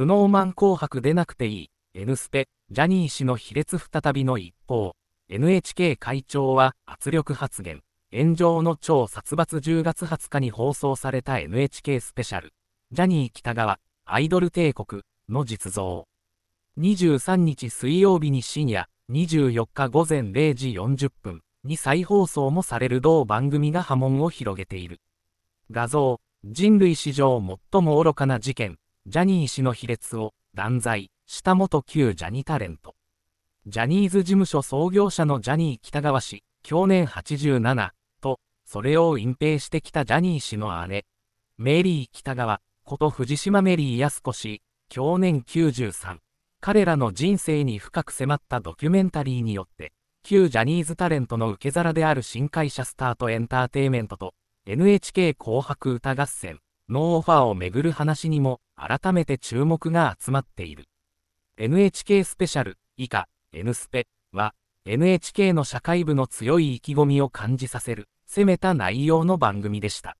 スノーマン紅白出なくていい、N スペ、ジャニー氏の卑劣再びの一方、NHK 会長は圧力発言、炎上の超殺伐10月20日に放送された NHK スペシャル、ジャニー北川、アイドル帝国の実像。23日水曜日に深夜、24日午前0時40分に再放送もされる同番組が波紋を広げている。画像、人類史上最も愚かな事件、ジャニー氏の卑劣を断罪した元旧ジャニタレント。ジャニーズ事務所創業者のジャニー北川氏、去年87と、それを隠蔽してきたジャニー氏の姉、メリー北川こと藤島メリー康子氏、去年93。彼らの人生に深く迫ったドキュメンタリーによって、旧ジャニーズタレントの受け皿である新会社スタートエンターテイメントと NHK 紅白歌合戦ノーオファーをめぐる話にも改めて注目が集まっている。NHK スペシャル以下 N スペは NHK の社会部の強い意気込みを感じさせる攻めた内容の番組でした。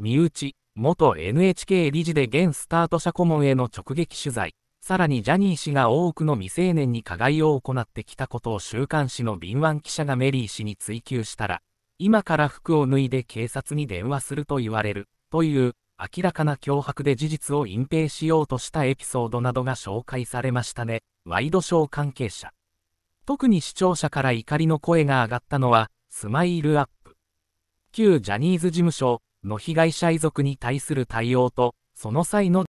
身内、元 NHK 理事で現スタート社顧問への直撃取材、さらにジャニー氏が多くの未成年に加害を行ってきたことを週刊誌の敏腕記者がメリー氏に追及したら、今から服を脱いで警察に電話すると言われる、という明らかな脅迫で事実を隠蔽しようとしたエピソードなどが紹介されましたね、ワイドショー関係者。特に視聴者から怒りの声が上がったのは、スマイルアップ。旧ジャニーズ事務所の被害者遺族に対する対応と、その際の